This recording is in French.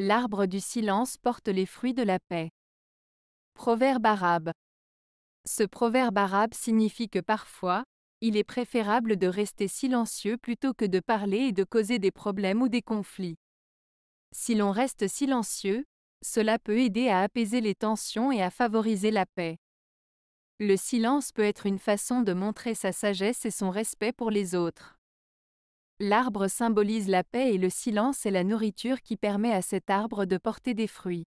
L'arbre du silence porte les fruits de la paix. Proverbe arabe. Ce proverbe arabe signifie que parfois, il est préférable de rester silencieux plutôt que de parler et de causer des problèmes ou des conflits. Si l'on reste silencieux, cela peut aider à apaiser les tensions et à favoriser la paix. Le silence peut être une façon de montrer sa sagesse et son respect pour les autres. L'arbre symbolise la paix et le silence est la nourriture qui permet à cet arbre de porter des fruits.